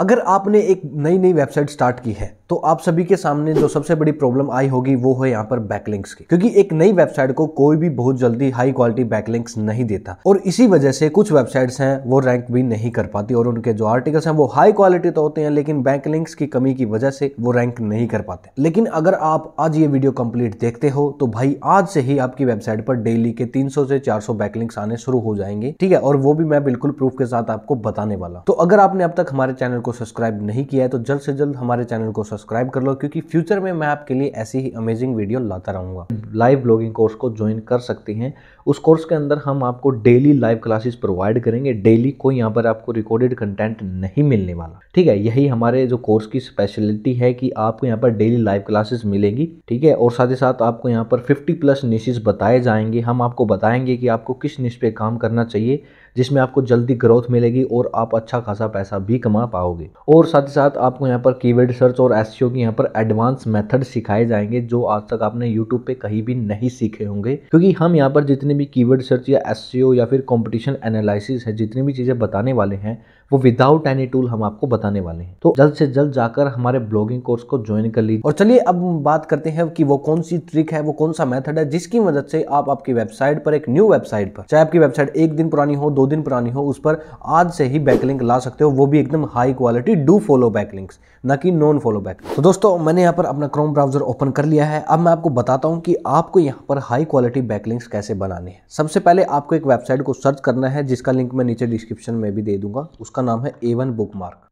अगर आपने एक नई नई वेबसाइट स्टार्ट की है तो आप सभी के सामने जो सबसे बड़ी प्रॉब्लम आई होगी वो है यहाँ पर बैकलिंक्स की क्योंकि एक नई वेबसाइट को कोई भी बहुत जल्दी हाई क्वालिटी बैकलिंक्स नहीं देता और इसी वजह से कुछ वेबसाइट्स हैं वो रैंक भी नहीं कर पाती और उनके जो आर्टिकल्स हैं वो हाई क्वालिटी तो होते हैं लेकिन बैकलिंक्स की कमी की वजह से वो रैंक नहीं कर पाते लेकिन अगर आप आज ये वीडियो कंप्लीट देखते हो तो भाई आज से ही आपकी वेबसाइट पर डेली के तीन से चार बैकलिंक्स आने शुरू हो जाएंगे ठीक है और वो भी मैं बिल्कुल प्रूफ के साथ आपको बताने वाला तो अगर आपने अब तक हमारे चैनल को सब्सक्राइब नहीं किया है तो जल्द से जल्द हमारे चैनल को सब्सक्राइब कर लो क्योंकि फ्यूचर में मैं आपके लिए ऐसी ही अमेजिंग वीडियो लाता रहूंगा लाइव ब्लॉगिंग कोर्स को ज्वाइन कर सकते हैं उस कोर्स के अंदर हम आपको डेली लाइव क्लासेस प्रोवाइड करेंगे डेली कोई यहाँ पर आपको रिकॉर्डेड कंटेंट नहीं मिलने वाला ठीक है यही हमारे जो कोर्स की स्पेशलिटी है कि आपको यहाँ पर डेली लाइव क्लासेस मिलेगी ठीक है और साथ ही साथ आपको यहाँ पर फिफ्टी प्लस निशेज बताए जाएंगे हम आपको बताएंगे कि आपको किस निश पे काम करना चाहिए जिसमें आपको जल्दी ग्रोथ मिलेगी और आप अच्छा खासा पैसा भी कमा पाओगे और साथ ही साथ आपको यहाँ पर कीवर्ड सर्च और एस e की यहाँ पर एडवांस मेथड सिखाए जाएंगे जो आज तक आपने यूट्यूब पे कहीं भी नहीं सीखे होंगे क्योंकि हम यहाँ पर जितने भी कीवर्ड सर्च या एस e या फिर कॉम्पिटिशन एनालिसिस है जितनी भी चीज़ें बताने वाले हैं वो विदाउट एनी टूल हम आपको बताने वाले हैं तो जल्द से जल्द जाकर हमारे ब्लॉगिंग कोर्स को ज्वाइन कर लीजिए और चलिए अब बात करते हैं कि वो कौन सी ट्रिक है वो कौन सा मेथड है जिसकी मदद से आप आपकी वेबसाइट पर एक न्यू वेबसाइट पर चाहे आपकी वेबसाइट एक दिन पुरानी हो दो दिन पुरानी हो उस पर आज से ही बैकलिंक ला सकते हो वो भी एकदम high quality do follow backlinks न कि नॉन फॉलो बैक तो दोस्तों मैंने यहाँ पर अपना क्रोम ब्राउजर ओपन कर लिया है अब मैं आपको बताता हूँ कि आपको यहाँ पर हाई क्वालिटी बैकलिंक्स कैसे बनाने हैं सबसे पहले आपको एक वेबसाइट को सर्च करना है जिसका लिंक मैं नीचे डिस्क्रिप्शन में भी दे दूंगा उसको उसका नाम है ए वन बुक मार्क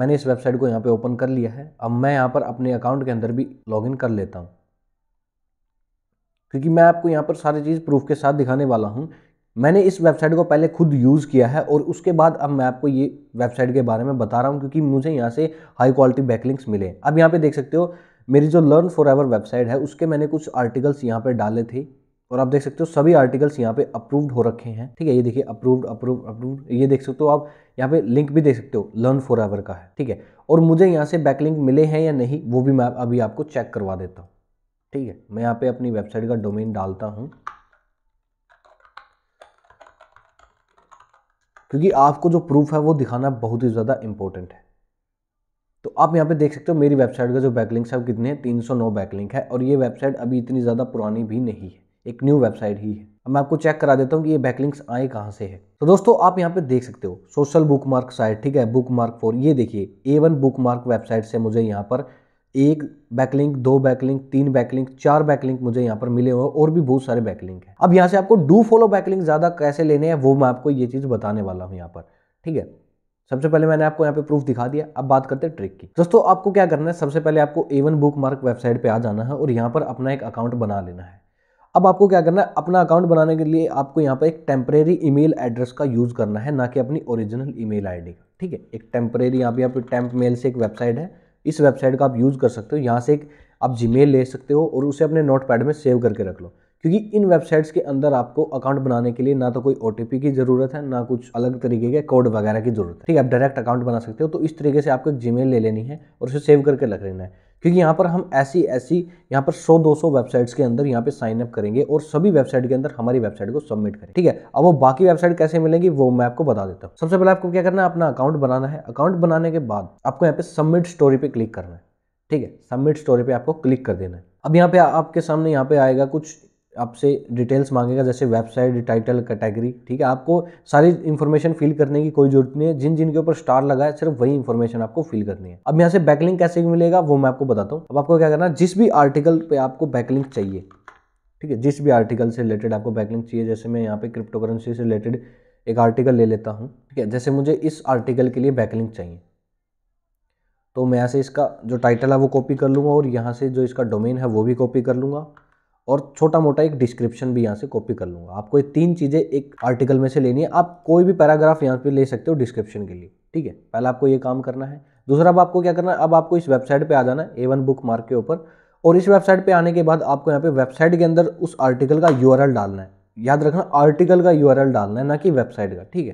मैंने इस वेबसाइट को यहाँ पे ओपन कर लिया है अब मैं यहाँ पर अपने अकाउंट के अंदर भी लॉगिन कर लेता हूँ क्योंकि मैं आपको यहाँ पर सारी चीज़ प्रूफ के साथ दिखाने वाला हूँ मैंने इस वेबसाइट को पहले खुद यूज़ किया है और उसके बाद अब मैं आपको ये वेबसाइट के बारे में बता रहा हूँ क्योंकि मुझे यहाँ से हाई क्वालिटी बैकलिंक्स मिले अब यहाँ पे देख सकते हो मेरी जो लर्न फॉर एवर वेबसाइट है उसके मैंने कुछ आर्टिकल्स यहाँ पर डाले थे और आप देख सकते हो सभी आर्टिकल्स यहाँ पे अप्रूव्ड हो रखे हैं ठीक है ये देखिए अप्रूव्ड अप्रूव्ड अप्रूव्ड ये देख सकते हो आप यहाँ पे लिंक भी देख सकते हो लर्न फॉर एवर का है ठीक है और मुझे यहाँ से बैकलिंक मिले हैं या नहीं वो भी मैं अभी आपको चेक करवा देता हूँ ठीक है मैं यहाँ पे अपनी वेबसाइट का डोमेन डालता हूँ क्योंकि आपको जो प्रूफ है वो दिखाना बहुत ही ज़्यादा इंपॉर्टेंट है तो आप यहाँ पे देख सकते हो मेरी वेबसाइट का जो बैकलिंक्स है वो कितने हैं नौ बैकलिंक है और ये वेबसाइट अभी इतनी ज़्यादा पुरानी भी नहीं है एक न्यू वेबसाइट ही है अब मैं आपको चेक करा देता हूँ कि ये बैकलिंक्स आए कहाँ से है तो दोस्तों आप यहाँ पे देख सकते हो सोशल बुक मार्क साइट ठीक है बुक मार्क फॉर ये देखिए A one bookmark website से मुझे यहाँ पर एक बैकलिंक दो बैकलिंक तीन बैकलिंक चार बैकलिंक मुझे यहाँ पर मिले हुए और भी बहुत सारे बैकलिंक हैं अब यहाँ से आपको डू फॉलो बैकलिंक ज़्यादा कैसे लेने हैं वो मैं आपको ये चीज़ बताने वाला हूँ यहाँ पर ठीक है सबसे पहले मैंने आपको यहाँ पे प्रूफ दिखा दिया अब बात करते हैं ट्रिक की दोस्तों आपको क्या करना है सबसे पहले आपको A one bookmark website पे आ जाना है और यहाँ पर अपना एक अकाउंट बना लेना है अब आपको क्या करना है अपना अकाउंट बनाने के लिए आपको यहाँ पर एक टेम्परेरी ईमेल एड्रेस का यूज़ करना है ना कि अपनी ओरिजिनल ईमेल आईडी का ठीक है एक टेम्परेरी यहाँ पे यहाँ पे टेम्प मेल से एक वेबसाइट है इस वेबसाइट का आप यूज़ कर सकते हो यहाँ से एक आप जी ले सकते हो और उसे अपने नोट पैड में सेव करके रख लो क्योंकि इन वेबसाइट्स के अंदर आपको अकाउंट बनाने के लिए ना तो कोई ओ की ज़रूरत है ना कुछ अलग तरीके के कोड वगैरह की ज़रूरत है ठीक है आप डायरेक्ट अकाउंट बना सकते हो तो इस तरीके से आपको एक जी ले लेनी है और उसे सेव करके रख लेना है क्योंकि यहाँ पर हम ऐसी ऐसी यहाँ पर 100-200 वेबसाइट्स के अंदर यहाँ पे साइन अप करेंगे और सभी वेबसाइट के अंदर हमारी वेबसाइट को सबमिट करें ठीक है अब वो बाकी वेबसाइट कैसे मिलेंगी वो मैं आपको बता देता हूँ सबसे पहले आपको क्या करना है अपना अकाउंट बनाना है अकाउंट बनाने के बाद आपको यहाँ पे सबमिट स्टोरी पे क्लिक करना है ठीक है सबमिट स्टोरी पे आपको क्लिक कर देना है अब यहाँ पे आपके सामने यहाँ पे आएगा कुछ आपसे डिटेल्स मांगेगा जैसे वेबसाइट टाइटल कैटेगरी ठीक है आपको सारी इन्फॉर्मेशन फिल करने की कोई जरूरत नहीं है जिन जिन के ऊपर स्टार लगा है सिर्फ वही इन्फॉर्मेशन आपको फिल करनी है अब यहाँ से बैकलिंक कैसे मिलेगा वो मैं आपको बताता हूँ अब आपको क्या करना है जिस भी आर्टिकल पर आपको बैकलिंक चाहिए ठीक है जिस भी आर्टिकल से रिलेटेड आपको बैकलिंक चाहिए जैसे मैं यहाँ पे क्रिप्टो करेंसी से रिलेटेड एक आर्टिकल ले लेता हूँ ठीक है जैसे मुझे इस आर्टिकल के लिए बैकलिंक चाहिए तो मैं यहाँ से इसका जो टाइटल है वो कॉपी कर लूँगा और यहाँ से जो इसका डोमेन है वो भी कॉपी कर लूँगा और छोटा मोटा एक डिस्क्रिप्शन भी यहाँ से कॉपी कर लूँगा आपको ये तीन चीज़ें एक आर्टिकल में से लेनी है आप कोई भी पैराग्राफ यहाँ पे ले सकते हो डिस्क्रिप्शन के लिए ठीक है पहला आपको ये काम करना है दूसरा अब आपको क्या करना है अब आपको इस वेबसाइट पे आ जाना है ए वन बुक मार्क के ऊपर और इस वेबसाइट पर आने के बाद आपको यहाँ पे वेबसाइट के अंदर उस आर्टिकल का यू डालना है याद रखना आर्टिकल का यू डालना है ना कि वेबसाइट का ठीक है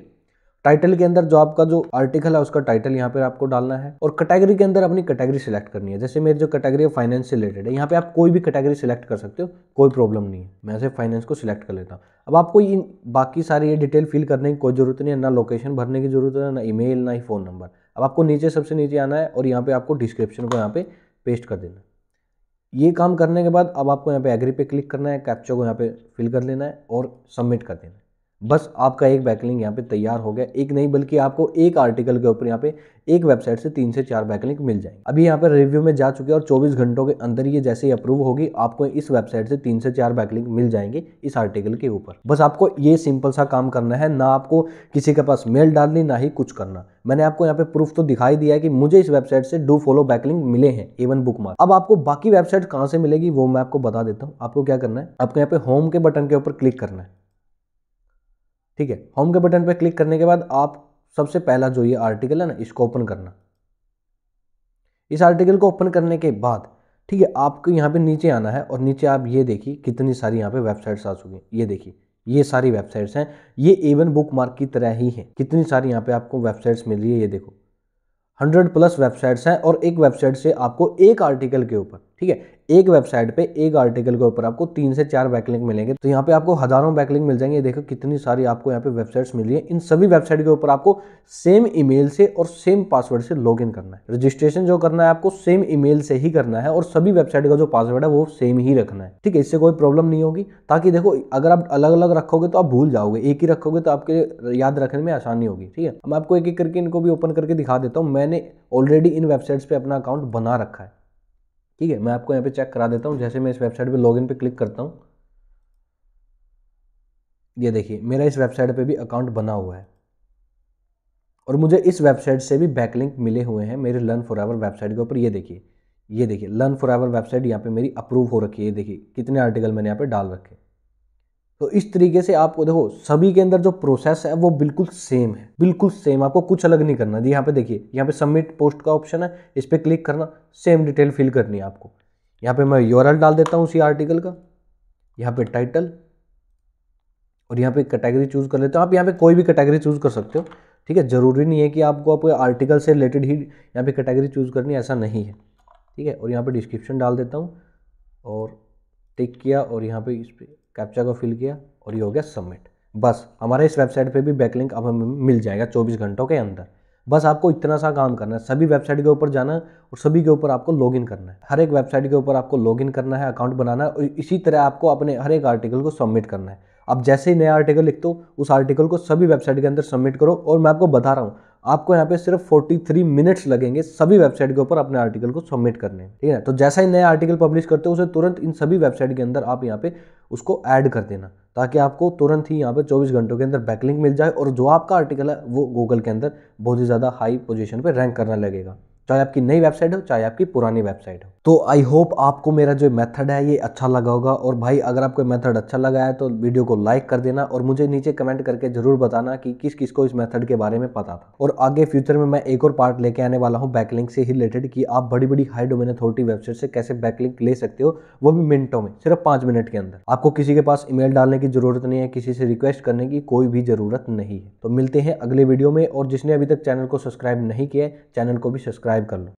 टाइटल के अंदर जो आपका जो आर्टिकल है उसका टाइटल यहाँ पर आपको डालना है और कैटेगरी के अंदर अपनी कैटेगरी सिलेक्ट करनी है जैसे मेरी जो कैटेगरी है फाइनेंस से रिलेटेड है यहाँ पे आप कोई भी कैटेगरी सिलेक्ट कर सकते हो कोई प्रॉब्लम नहीं है मैं सिर्फ फाइनेंस को सिलेक्ट कर लेता हूँ अब आपको ये बाकी सारी ये डिटेल फिल करने की कोई जरूरत नहीं है ना लोकेशन भरने की जरूरत है ना ईमेल ना ही फ़ोन नंबर अब आपको नीचे सबसे नीचे आना है और यहाँ पर आपको डिस्क्रिप्शन को यहाँ पर पेस्ट कर देना है ये काम करने के बाद अब आपको यहाँ पे एग्री पे क्लिक करना है कैप्चा को यहाँ पे फिल कर लेना है और सबमिट कर देना है बस आपका एक बैकलिंग यहाँ पे तैयार हो गया एक नहीं बल्कि आपको एक आर्टिकल के ऊपर यहाँ पे एक वेबसाइट से तीन से चार बैकलिंक मिल जाएंगे अभी यहाँ पे रिव्यू में जा चुके हैं और 24 घंटों के अंदर ये जैसे ही अप्रूव होगी आपको इस वेबसाइट से तीन से चार बैकलिंक मिल जाएंगे इस आर्टिकल के ऊपर बस आपको ये सिंपल सा काम करना है ना आपको किसी के पास मेल डालनी ना ही कुछ करना मैंने आपको यहाँ पे प्रूफ तो दिखाई दिया है कि मुझे इस वेबसाइट से डू फॉलो बैकलिंग मिले हैं इवन बुक अब आपको बाकी वेबसाइट कहाँ से मिलेगी वो मैं आपको बता देता हूँ आपको क्या करना है आपको यहाँ पे होम के बटन के ऊपर क्लिक करना है ठीक है होम के बटन पर क्लिक करने के बाद आप सबसे पहला जो ये आर्टिकल है ना इसको ओपन करना इस आर्टिकल को ओपन करने के बाद ठीक है आपको यहाँ पे नीचे आना है और नीचे आप ये देखिए कितनी सारी यहाँ पे वेबसाइट्स आ चुकी हैं ये देखिए ये सारी वेबसाइट्स हैं ये एवन बुक मार्क की तरह ही हैं कितनी सारी यहाँ पे आपको वेबसाइट्स मिल रही है ये देखो हंड्रेड प्लस वेबसाइट्स हैं और एक वेबसाइट से आपको एक आर्टिकल के ऊपर ठीक है एक वेबसाइट पे एक आर्टिकल के ऊपर आपको तीन से चार बैकलिंक मिलेंगे तो यहाँ पे आपको हजारों बैकलिंक मिल जाएंगे देखो कितनी सारी आपको यहाँ पे वेबसाइट्स मिल रही है इन सभी वेबसाइट के ऊपर आपको सेम ईमेल से और सेम पासवर्ड से लॉग करना है रजिस्ट्रेशन जो करना है आपको सेम ईमेल से ही करना है और सभी वेबसाइट का जो पासवर्ड है वो सेम ही रखना है ठीक है इससे कोई प्रॉब्लम नहीं होगी ताकि देखो अगर आप अलग अलग रखोगे तो आप भूल जाओगे एक ही रखोगे तो आपके याद रखने में आसानी होगी ठीक है मैं आपको एक एक करके इनको भी ओपन करके दिखा देता हूँ मैंने ऑलरेडी इन वेबसाइट्स पे अपना अकाउंट बना रखा है ठीक है मैं आपको यहाँ पे चेक करा देता हूँ जैसे मैं इस वेबसाइट पे लॉगिन पे क्लिक करता हूँ ये देखिए मेरा इस वेबसाइट पे भी अकाउंट बना हुआ है और मुझे इस वेबसाइट से भी बैकलिंक मिले हुए हैं मेरे लर्न फॉर आवर वेबसाइट के ऊपर ये देखिए ये देखिए लर्न फॉर आवर वेबसाइट यहाँ पे मेरी अप्रूव हो रखी है ये देखिए कितने आर्टिकल मैंने यहाँ पे डाल रखे तो इस तरीके से आपको देखो सभी के अंदर जो प्रोसेस है वो बिल्कुल सेम है बिल्कुल सेम आपको कुछ अलग नहीं करना जी यहाँ पे देखिए यहाँ पे सबमिट पोस्ट का ऑप्शन है इस पर क्लिक करना सेम डिटेल फिल करनी है आपको यहाँ पे मैं यूआरएल डाल देता हूँ उसी आर्टिकल का यहाँ पे टाइटल और यहाँ पे कैटेगरी चूज़ कर लेते हो आप यहाँ पे कोई भी कैटेगरी चूज़ कर सकते हो ठीक है ज़रूरी नहीं है कि आपको आपके आर्टिकल से रिलेटेड ही यहाँ पे कैटेगरी चूज़ करनी ऐसा नहीं है ठीक है और यहाँ पे डिस्क्रिप्शन डाल देता हूँ और टिक किया और यहाँ पे इस पर कैप्चा को फिल किया और ये हो गया सबमिट बस हमारे इस वेबसाइट पे भी बैकलिंक अब हमें मिल जाएगा 24 घंटों के अंदर बस आपको इतना सा काम करना है सभी वेबसाइट के ऊपर जाना है और सभी के ऊपर आपको लॉगिन करना है हर एक वेबसाइट के ऊपर आपको लॉगिन करना है अकाउंट बनाना है और इसी तरह आपको अपने हर एक आर्टिकल को सबमिट करना है अब जैसे ही नया आर्टिकल लिखते हो उस आर्टिकल को सभी वेबसाइट के अंदर सबमिट करो और मैं आपको बता रहा हूँ आपको यहाँ पे सिर्फ 43 मिनट्स लगेंगे सभी वेबसाइट के ऊपर अपने आर्टिकल को सबमिट करने में ठीक है तो जैसा ही नया आर्टिकल पब्लिश करते हो उसे तुरंत इन सभी वेबसाइट के अंदर आप यहाँ पे उसको ऐड कर देना ताकि आपको तुरंत ही यहाँ पे 24 घंटों के अंदर बैकलिंक मिल जाए और जो आपका आर्टिकल है वो गूगल के अंदर बहुत ही ज़्यादा हाई पोजिशन पर रैंक करना लगेगा चाहे आपकी नई वेबसाइट हो चाहे आपकी पुरानी वेबसाइट हो तो आई होप आपको मेरा जो मेथड है ये अच्छा लगा होगा और भाई अगर आपको मेथड अच्छा लगा है तो वीडियो को लाइक कर देना और मुझे नीचे कमेंट करके जरूर बताना कि किस किस को इस मेथड के बारे में पता था और आगे फ्यूचर में मैं एक और पार्ट लेके आने वाला हूँ बैकलिंक से ही रिलेटेड कि आप बड़ी बड़ी हाई डोमेन अथॉरिटी वेबसाइट से कैसे बैकलिंक ले सकते हो वो भी मिनटों में सिर्फ पाँच मिनट के अंदर आपको किसी के पास ईमेल डालने की जरूरत नहीं है किसी से रिक्वेस्ट करने की कोई भी जरूरत नहीं है तो मिलते हैं अगले वीडियो में और जिसने अभी तक चैनल को सब्सक्राइब नहीं किया चैनल को भी सब्सक्राइब सब्सक्राइब कर लो